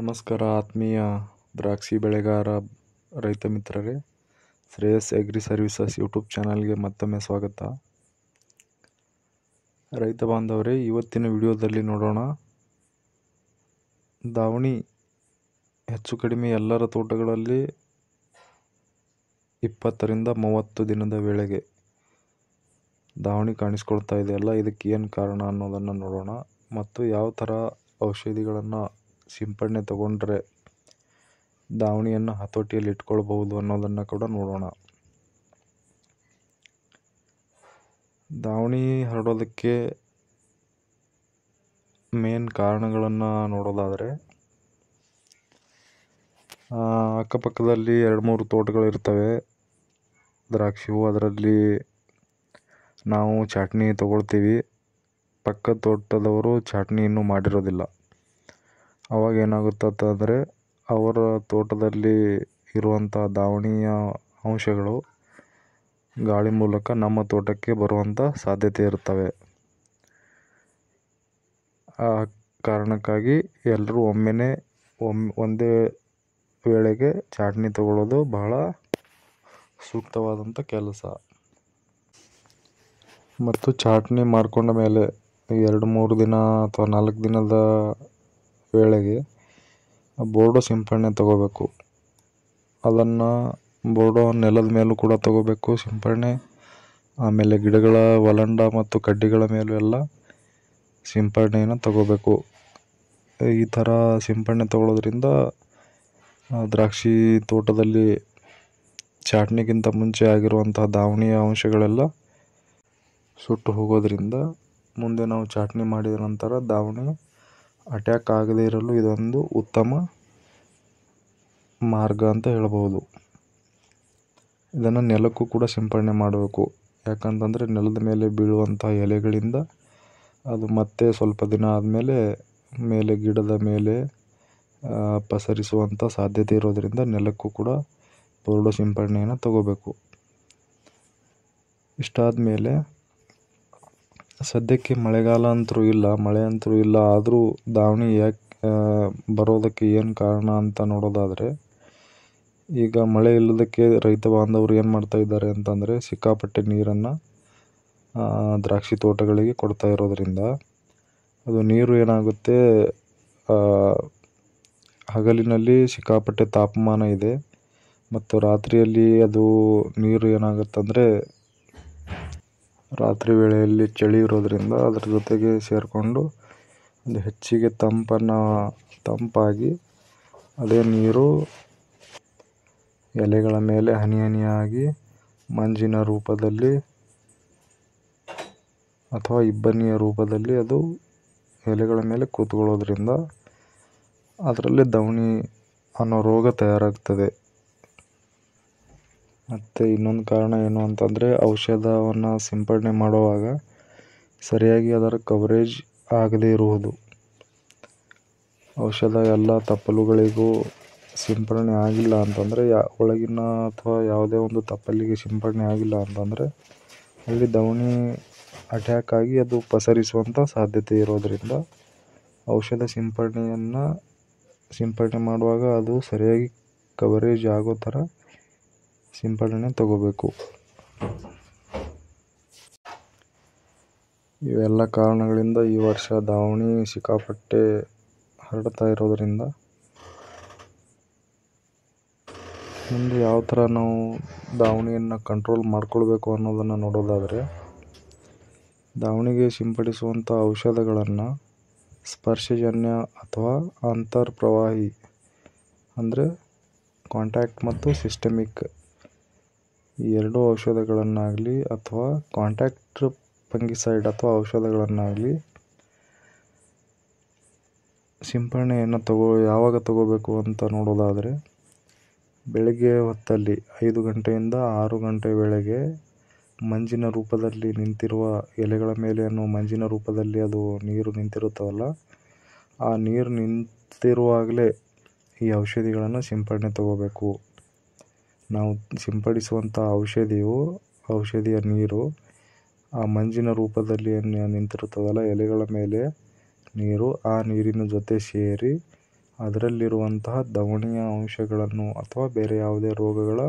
ನಮಸ್ಕಾರ ಆತ್ಮೀಯ ದ್ರಾಕ್ಷಿ ಬೆಳೆಗಾರ ರೈತ ಮಿತ್ರರೇ ಶ್ರೇಯಸ್ ಅಗ್ರಿ ಸರ್ವಿಸಸ್ ಯೂಟ್ಯೂಬ್ ಚಾನಲ್ಗೆ ಮತ್ತೊಮ್ಮೆ ಸ್ವಾಗತ ರೈತ ಬಾಂಧವರೇ ಇವತ್ತಿನ ವಿಡಿಯೋದಲ್ಲಿ ನೋಡೋಣ ದಾವಣಿ ಹೆಚ್ಚು ಕಡಿಮೆ ಎಲ್ಲರ ತೋಟಗಳಲ್ಲಿ ಇಪ್ಪತ್ತರಿಂದ ಮೂವತ್ತು ದಿನದ ವೇಳೆಗೆ ದಾವಣಿ ಕಾಣಿಸ್ಕೊಳ್ತಾ ಇದೆಯಲ್ಲ ಇದಕ್ಕೆ ಏನು ಕಾರಣ ಅನ್ನೋದನ್ನು ನೋಡೋಣ ಮತ್ತು ಯಾವ ಥರ ಔಷಧಿಗಳನ್ನು ಸಿಂಪಡಣೆ ತಗೊಂಡ್ರೆ ದಾವಣಿಯನ್ನು ಹತೋಟಿಯಲ್ಲಿ ಇಟ್ಕೊಳ್ಬಹುದು ಅನ್ನೋದನ್ನು ಕೂಡ ನೋಡೋಣ ದಾವಣಿ ಹರಡೋದಕ್ಕೆ ಮೇನ್ ಕಾರಣಗಳನ್ನು ನೋಡೋದಾದರೆ ಅಕ್ಕಪಕ್ಕದಲ್ಲಿ ಎರಡು ಮೂರು ತೋಟಗಳಿರ್ತವೆ ದ್ರಾಕ್ಷಿವು ಅದರಲ್ಲಿ ನಾವು ಚಟ್ನಿ ತಗೊಳ್ತೀವಿ ಪಕ್ಕದ ತೋಟದವರು ಚಟ್ನಿ ಇನ್ನೂ ಮಾಡಿರೋದಿಲ್ಲ ಅವಾಗ ಅಂದ್ರೆ ಅವರ ತೋಟದಲ್ಲಿ ಇರುವಂಥ ದಾವಣಿಯ ಅಂಶಗಳು ಗಾಳಿ ಮೂಲಕ ನಮ್ಮ ತೋಟಕ್ಕೆ ಬರುವಂಥ ಸಾಧ್ಯತೆ ಇರ್ತವೆ ಆ ಕಾರಣಕ್ಕಾಗಿ ಎಲ್ಲರೂ ಒಮ್ಮೆನೇ ಒಮ್ ಒಂದೇ ವೇಳೆಗೆ ಚಾಟ್ನಿ ತಗೊಳ್ಳೋದು ಬಹಳ ಸೂಕ್ತವಾದಂಥ ಕೆಲಸ ಮತ್ತು ಚಾಟ್ನಿ ಮಾರ್ಕೊಂಡ ಮೇಲೆ ಎರಡು ಮೂರು ದಿನ ಅಥವಾ ನಾಲ್ಕು ದಿನದ ವೇಳೆಗೆ ಬೋರ್ಡೋ ಸಿಂಪಡಣೆ ತಗೋಬೇಕು ಅದನ್ನು ಬೋರ್ಡೋ ನೆಲದ ಮೇಲೂ ಕೂಡ ತಗೋಬೇಕು ಸಿಂಪಡಣೆ ಆಮೇಲೆ ಗಿಡಗಳ ಒಲಂಡ ಮತ್ತು ಕಡ್ಡಿಗಳ ಮೇಲೂ ಎಲ್ಲ ಸಿಂಪಡಣೆಯನ್ನು ತಗೋಬೇಕು ಈ ಥರ ಸಿಂಪಡಣೆ ತಗೊಳ್ಳೋದ್ರಿಂದ ದ್ರಾಕ್ಷಿ ತೋಟದಲ್ಲಿ ಚಾಟ್ನಿಗಿಂತ ಮುಂಚೆ ಆಗಿರುವಂತಹ ದಾವಣಿಯ ಅಂಶಗಳೆಲ್ಲ ಸುಟ್ಟು ಹೋಗೋದ್ರಿಂದ ಮುಂದೆ ನಾವು ಚಾಟ್ನಿ ಮಾಡಿದ ನಂತರ ದಾವಣಿ ಅಟ್ಯಾಕ್ ಆಗದೇ ಇರಲು ಇದೊಂದು ಉತ್ತಮ ಮಾರ್ಗ ಅಂತ ಹೇಳ್ಬೋದು ಇದನ್ನು ನೆಲಕ್ಕೂ ಕೂಡ ಸಿಂಪಡಣೆ ಮಾಡಬೇಕು ಯಾಕಂತಂದರೆ ನೆಲದ ಮೇಲೆ ಬೀಳುವಂಥ ಎಲೆಗಳಿಂದ ಅದು ಮತ್ತೆ ಸ್ವಲ್ಪ ದಿನ ಆದಮೇಲೆ ಮೇಲೆ ಗಿಡದ ಮೇಲೆ ಪಸರಿಸುವಂಥ ಸಾಧ್ಯತೆ ಇರೋದರಿಂದ ನೆಲಕ್ಕೂ ಕೂಡ ಪೌರ್ಡು ಸಿಂಪಡಣೆಯನ್ನು ತಗೋಬೇಕು ಇಷ್ಟಾದ ಮೇಲೆ ಸದ್ಯಕ್ಕೆ ಮಳೆಗಾಲ ಅಂತೂ ಇಲ್ಲ ಮಳೆ ಅಂತೂ ಇಲ್ಲ ಆದರೂ ದಾವಣಿ ಯಾಕೆ ಬರೋದಕ್ಕೆ ಏನು ಕಾರಣ ಅಂತ ನೋಡೋದಾದರೆ ಈಗ ಮಳೆ ಇಲ್ಲದಕ್ಕೆ ರೈತ ಬಾಂಧವರು ಏನು ಮಾಡ್ತಾ ಇದ್ದಾರೆ ಅಂತಂದರೆ ಸಿಕ್ಕಾಪಟ್ಟೆ ನೀರನ್ನು ದ್ರಾಕ್ಷಿ ತೋಟಗಳಿಗೆ ಕೊಡ್ತಾ ಇರೋದರಿಂದ ಅದು ನೀರು ಏನಾಗುತ್ತೆ ಹಗಲಿನಲ್ಲಿ ಸಿಕ್ಕಾಪಟ್ಟೆ ತಾಪಮಾನ ಇದೆ ಮತ್ತು ರಾತ್ರಿಯಲ್ಲಿ ಅದು ನೀರು ಏನಾಗುತ್ತಂದರೆ ರಾತ್ರಿ ವೇಳೆಯಲ್ಲಿ ಚಳಿ ಇರೋದರಿಂದ ಅದ್ರ ಜೊತೆಗೆ ಸೇರಿಕೊಂಡು ಒಂದು ಹೆಚ್ಚಿಗೆ ತಂಪನ್ನು ತಂಪಾಗಿ ಅದೇ ನೀರು ಎಲೆಗಳ ಮೇಲೆ ಹನಿ ಹನಿಯಾಗಿ ಮಂಜಿನ ರೂಪದಲ್ಲಿ ಅಥವಾ ಇಬ್ಬನಿಯ ರೂಪದಲ್ಲಿ ಅದು ಎಲೆಗಳ ಮೇಲೆ ಕೂತ್ಕೊಳ್ಳೋದ್ರಿಂದ ಅದರಲ್ಲಿ ದವಣಿ ಅನ್ನೋ ರೋಗ ತಯಾರಾಗ್ತದೆ ಮತ್ತು ಇನ್ನೊಂದು ಕಾರಣ ಏನು ಅಂತಂದರೆ ಔಷಧವನ್ನು ಸಿಂಪಡಣೆ ಮಾಡುವಾಗ ಸರಿಯಾಗಿ ಅದರ ಕವರೇಜ್ ಆಗದೇ ಇರುವುದು ಔಷಧ ಎಲ್ಲ ತಪ್ಪಲುಗಳಿಗೂ ಸಿಂಪಡಣೆ ಆಗಿಲ್ಲ ಅಂತಂದರೆ ಯಾ ಒಳಗಿನ ಅಥವಾ ಯಾವುದೇ ಒಂದು ತಪ್ಪಲಿಗೆ ಸಿಂಪಡಣೆ ಆಗಿಲ್ಲ ಅಂತಂದರೆ ಅಲ್ಲಿ ದವಣಿ ಅಟ್ಯಾಕ್ ಆಗಿ ಅದು ಪಸರಿಸುವಂಥ ಸಾಧ್ಯತೆ ಇರೋದರಿಂದ ಔಷಧ ಸಿಂಪಡಣೆಯನ್ನು ಸಿಂಪಡಣೆ ಮಾಡುವಾಗ ಅದು ಸರಿಯಾಗಿ ಕವರೇಜ್ ಆಗೋ ಥರ ಸಿಂಪಡಣೆ ತಗೋಬೇಕು ಇವೆಲ್ಲ ಕಾರಣಗಳಿಂದ ಈ ವರ್ಷ ದಾವಣಿ ಸಿಕ್ಕಾಪಟ್ಟೆ ಹರಡ್ತಾ ಇರೋದರಿಂದ ಮುಂದೆ ಯಾವ ಥರ ನಾವು ದಾವಣಿಯನ್ನು ಕಂಟ್ರೋಲ್ ಮಾಡ್ಕೊಳ್ಬೇಕು ಅನ್ನೋದನ್ನು ನೋಡೋದಾದರೆ ದಾವಣಿಗೆ ಸಿಂಪಡಿಸುವಂಥ ಔಷಧಗಳನ್ನು ಸ್ಪರ್ಶಜನ್ಯ ಅಥವಾ ಅಂತರ್ ಪ್ರವಾಹಿ ಅಂದರೆ ಕಾಂಟ್ಯಾಕ್ಟ್ ಮತ್ತು ಸಿಸ್ಟಮಿಕ್ ಈ ಎರಡೂ ಔಷಧಗಳನ್ನಾಗಲಿ ಅಥವಾ ಕಾಂಟ್ಯಾಕ್ಟ್ ಫಂಗಿಸೈಡ್ ಅಥವಾ ಔಷಧಗಳನ್ನಾಗಲಿ ಸಿಂಪರಣೆಯನ್ನು ತಗೋ ಯಾವಾಗ ತಗೋಬೇಕು ಅಂತ ನೋಡೋದಾದರೆ ಬೆಳಗ್ಗೆ ಹೊತ್ತಲ್ಲಿ ಐದು ಗಂಟೆಯಿಂದ ಆರು ಗಂಟೆ ವೇಳೆಗೆ ಮಂಜಿನ ರೂಪದಲ್ಲಿ ನಿಂತಿರುವ ಎಲೆಗಳ ಮೇಲೆ ಅನ್ನೋ ಮಂಜಿನ ರೂಪದಲ್ಲಿ ಅದು ನೀರು ನಿಂತಿರುತ್ತವಲ್ಲ ಆ ನೀರು ನಿಂತಿರುವಾಗಲೇ ಈ ಔಷಧಿಗಳನ್ನು ಸಿಂಪಡಣೆ ತಗೋಬೇಕು ನಾವು ಸಿಂಪಡಿಸುವಂಥ ಔಷಧಿಯು ಔಷಧಿಯ ನೀರು ಆ ಮಂಜಿನ ರೂಪದಲ್ಲಿ ನಿಂತಿರುತ್ತದಲ್ಲ ಎಲೆಗಳ ಮೇಲೆ ನೀರು ಆ ನೀರಿನ ಜೊತೆ ಸೇರಿ ಅದರಲ್ಲಿರುವಂತಹ ದವಣಿಯ ಅಂಶಗಳನ್ನು ಅಥವಾ ಬೇರೆ ಯಾವುದೇ ರೋಗಗಳ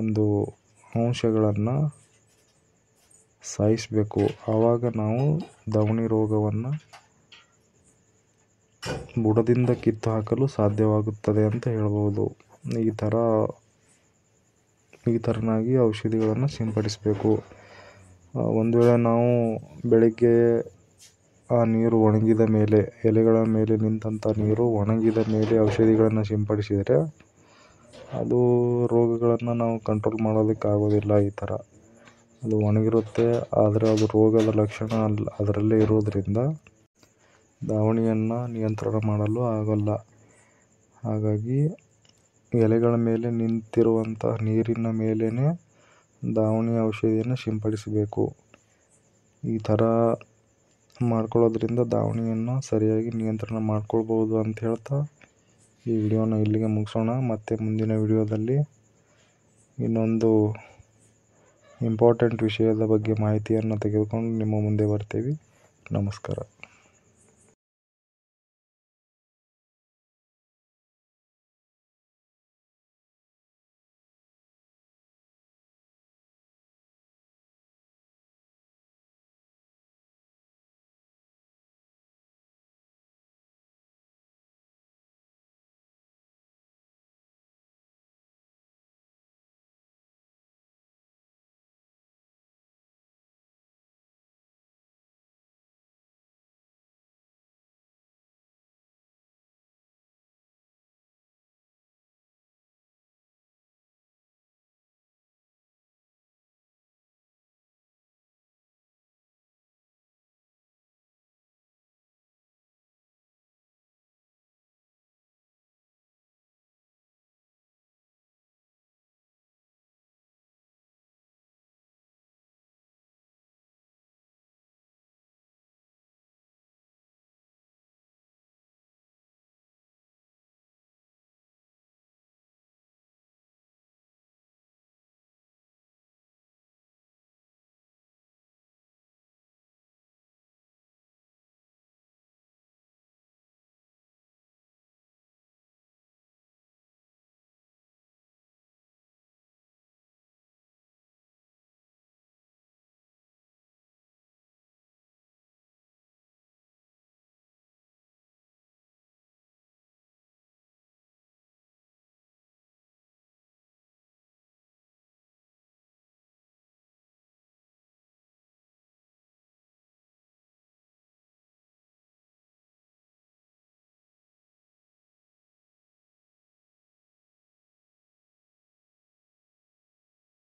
ಒಂದು ಅಂಶಗಳನ್ನು ಸಾಯಿಸಬೇಕು ಆವಾಗ ನಾವು ದವಣಿ ರೋಗವನ್ನು ಬುಡದಿಂದ ಕಿತ್ತು ಹಾಕಲು ಸಾಧ್ಯವಾಗುತ್ತದೆ ಅಂತ ಹೇಳ್ಬೋದು ಈ ಥರ ಈ ಥರನಾಗಿ ಔಷಧಿಗಳನ್ನು ಸಿಂಪಡಿಸಬೇಕು ಒಂದು ವೇಳೆ ನಾವು ಬೆಳಗ್ಗೆ ಆ ನೀರು ಒಣಗಿದ ಮೇಲೆ ಎಲೆಗಳ ಮೇಲೆ ನಿಂತಂಥ ನೀರು ಒಣಗಿದ ಮೇಲೆ ಔಷಧಿಗಳನ್ನು ಸಿಂಪಡಿಸಿದರೆ ಅದು ರೋಗಗಳನ್ನು ನಾವು ಕಂಟ್ರೋಲ್ ಮಾಡೋದಕ್ಕಾಗೋದಿಲ್ಲ ಈ ಥರ ಅದು ಒಣಗಿರುತ್ತೆ ಆದರೆ ಅದು ರೋಗದ ಲಕ್ಷಣ ಅಲ್ಲಿ ಅದರಲ್ಲೇ ಇರೋದರಿಂದ ದಾವಣಿಯನ್ನು ನಿಯಂತ್ರಣ ಮಾಡಲು ಆಗೋಲ್ಲ ಹಾಗಾಗಿ ಎಲೆಗಳ ಮೇಲೆ ನಿಂತಿರುವಂತಹ ನೀರಿನ ಮೇಲೇನೆ ದಾವಣಿ ಔಷಧಿಯನ್ನು ಸಿಂಪಡಿಸಬೇಕು ಈ ಥರ ಮಾಡ್ಕೊಳ್ಳೋದ್ರಿಂದ ದಾವಣಿಯನ್ನು ಸರಿಯಾಗಿ ನಿಯಂತ್ರಣ ಮಾಡ್ಕೊಳ್ಬೋದು ಅಂತ ಹೇಳ್ತಾ ಈ ವಿಡಿಯೋನ ಇಲ್ಲಿಗೆ ಮುಗಿಸೋಣ ಮತ್ತು ಮುಂದಿನ ವಿಡಿಯೋದಲ್ಲಿ ಇನ್ನೊಂದು ಇಂಪಾರ್ಟೆಂಟ್ ವಿಷಯದ ಬಗ್ಗೆ ಮಾಹಿತಿಯನ್ನು ತೆಗೆದುಕೊಂಡು ನಿಮ್ಮ ಮುಂದೆ ಬರ್ತೀವಿ ನಮಸ್ಕಾರ